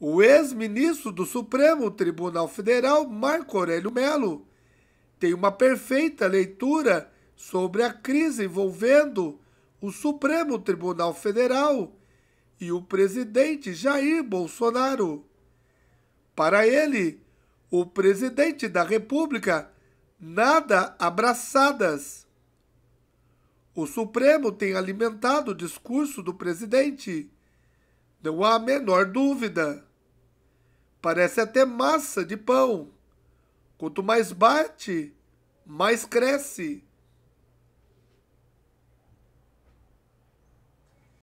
O ex-ministro do Supremo Tribunal Federal, Marco Aurélio Melo, tem uma perfeita leitura sobre a crise envolvendo o Supremo Tribunal Federal e o presidente Jair Bolsonaro. Para ele, o presidente da República nada abraçadas. O Supremo tem alimentado o discurso do presidente. Não há a menor dúvida. Parece até massa de pão. Quanto mais bate, mais cresce.